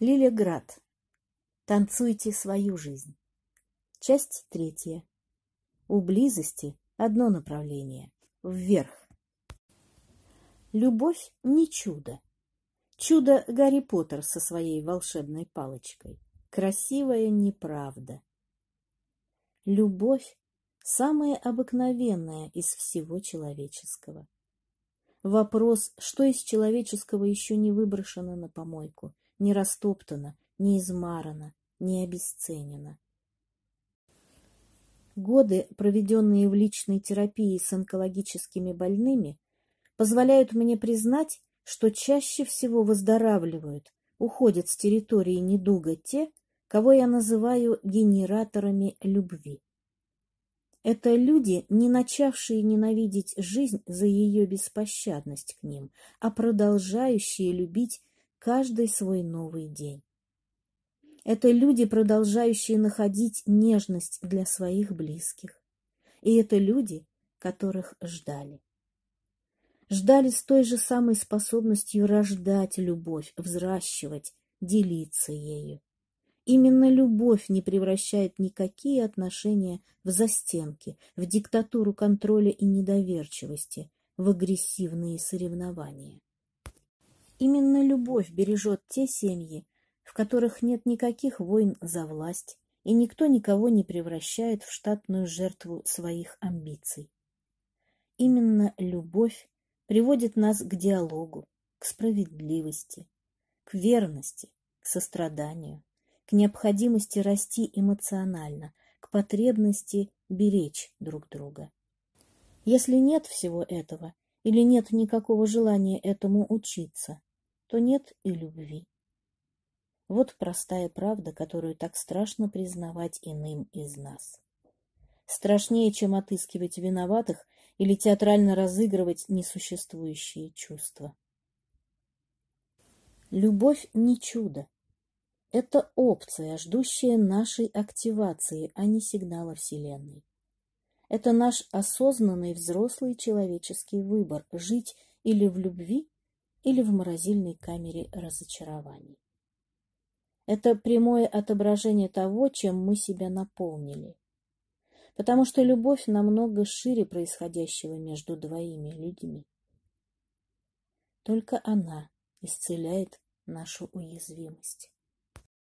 Лилиград. Танцуйте свою жизнь. Часть третья. У близости одно направление – вверх. Любовь не чудо. Чудо Гарри Поттер со своей волшебной палочкой. Красивая неправда. Любовь – самое обыкновенное из всего человеческого. Вопрос, что из человеческого еще не выброшено на помойку – не растоптана, не измарана, не обесценена. Годы, проведенные в личной терапии с онкологическими больными, позволяют мне признать, что чаще всего выздоравливают, уходят с территории недуга те, кого я называю генераторами любви. Это люди, не начавшие ненавидеть жизнь за ее беспощадность к ним, а продолжающие любить каждый свой новый день. Это люди, продолжающие находить нежность для своих близких. И это люди, которых ждали. Ждали с той же самой способностью рождать любовь, взращивать, делиться ею. Именно любовь не превращает никакие отношения в застенки, в диктатуру контроля и недоверчивости, в агрессивные соревнования. Именно любовь бережет те семьи, в которых нет никаких войн за власть, и никто никого не превращает в штатную жертву своих амбиций. Именно любовь приводит нас к диалогу, к справедливости, к верности, к состраданию, к необходимости расти эмоционально, к потребности беречь друг друга. Если нет всего этого или нет никакого желания этому учиться, то нет и любви. Вот простая правда, которую так страшно признавать иным из нас. Страшнее, чем отыскивать виноватых или театрально разыгрывать несуществующие чувства. Любовь не чудо. Это опция, ждущая нашей активации, а не сигнала Вселенной. Это наш осознанный взрослый человеческий выбор – жить или в любви, или в морозильной камере разочарований. Это прямое отображение того, чем мы себя наполнили. Потому что любовь намного шире происходящего между двоими людьми. Только она исцеляет нашу уязвимость.